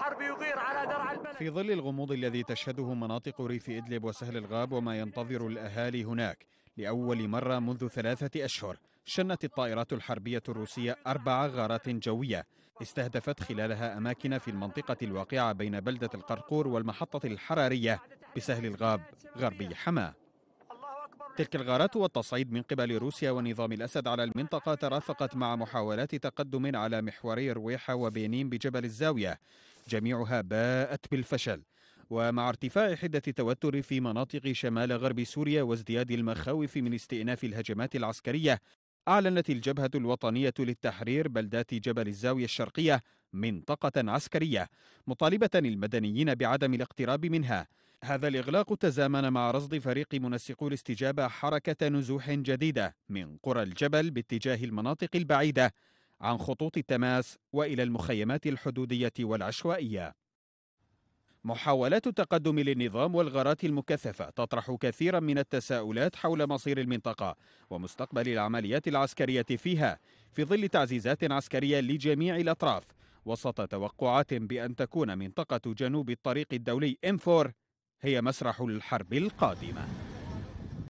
الحرب يغير على درع البلد في ظل الغموض الذي تشهده مناطق ريف إدلب وسهل الغاب وما ينتظر الأهالي هناك لأول مرة منذ ثلاثة أشهر شنت الطائرات الحربية الروسية أربع غارات جوية استهدفت خلالها أماكن في المنطقة الواقعة بين بلدة القرقور والمحطة الحرارية بسهل الغاب غربي حما تلك الغارات والتصعيد من قبل روسيا ونظام الأسد على المنطقة ترافقت مع محاولات تقدم على محوري رويحة وبينين بجبل الزاوية جميعها باءت بالفشل ومع ارتفاع حدة التوتر في مناطق شمال غرب سوريا وازدياد المخاوف من استئناف الهجمات العسكرية أعلنت الجبهة الوطنية للتحرير بلدات جبل الزاوية الشرقية منطقة عسكرية مطالبة المدنيين بعدم الاقتراب منها هذا الإغلاق تزامن مع رصد فريق منسقو الاستجابة حركة نزوح جديدة من قرى الجبل باتجاه المناطق البعيدة عن خطوط التماس والى المخيمات الحدوديه والعشوائيه محاولات التقدم للنظام والغارات المكثفة تطرح كثيرا من التساؤلات حول مصير المنطقة ومستقبل العمليات العسكرية فيها في ظل تعزيزات عسكرية لجميع الأطراف وسط توقعات بأن تكون منطقة جنوب الطريق الدولي M4 هي مسرح الحرب القادمة